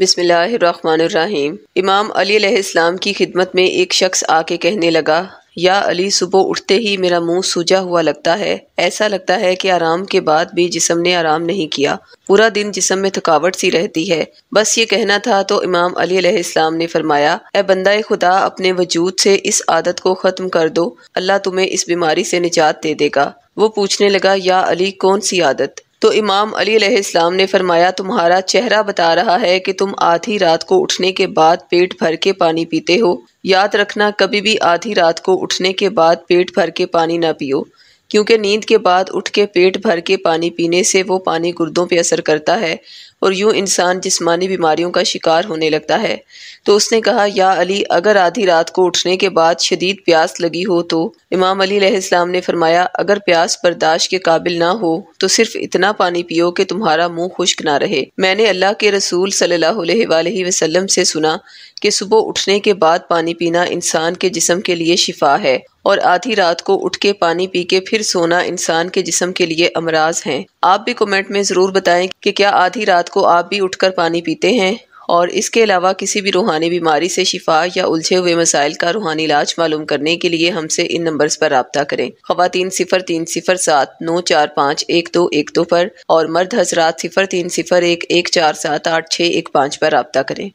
बिसमीम इमाम अली इस्लाम की खिदमत में एक शख्स आके कहने लगा या अली सुबह उठते ही मेरा मुंह सूजा हुआ लगता है ऐसा लगता है कि आराम के बाद भी जिसम ने आराम नहीं किया पूरा दिन जिसम में थकावट सी रहती है बस ये कहना था तो इमाम अली इस्लाम ने फरमाया ऐ बंदा खुदा अपने वजूद से इस आदत को ख़त्म कर दो अल्लाह तुम्हें इस बीमारी से निजात दे देगा वो पूछने लगा या अली कौन सी आदत तो इमाम अली अलैहिस्सलाम ने फरमाया तुम्हारा चेहरा बता रहा है कि तुम आधी रात को उठने के बाद पेट भर के पानी पीते हो याद रखना कभी भी आधी रात को उठने के बाद पेट भर के पानी ना पियो क्योंकि नींद के बाद उठ के पेट भर के पानी पीने से वो पानी गुर्दों पर असर करता है और यूं इंसान जिस्मानी बीमारियों का शिकार होने लगता है तो उसने कहा या अली अगर आधी रात को उठने के बाद शदीद प्यास लगी हो तो इमाम अली इस्लाम ने फरमाया अगर प्यास बर्दाश्त के काबिल ना हो तो सिर्फ इतना पानी पियो कि तुम्हारा मुंह खुश्क ना रहे मैंने अल्लाह के रसूल सल्लल्लाहु अलैहि वसल्लम से सुना कि सुबह उठने के बाद पानी पीना इंसान के जिसम के लिए शिफा है और आधी रात को उठ के पानी पी के फिर सोना इंसान के जिसम के लिए अमराज है आप भी कमेंट में ज़रूर बताएं कि क्या आधी रात को आप भी उठकर पानी पीते हैं और इसके अलावा किसी भी रूहानी बीमारी से शिफा या उलझे हुए मसाइल का रूहानी इलाज मालूम करने के लिए हमसे इन नंबर्स पर रबता करें खवतिन सिफर तीन सिफर सात नौ चार पाँच एक दो एक दो पर और मर्द हजरात सिफर तीन सिफर एक एक चार सात आठ छः एक पाँच पर रबता करें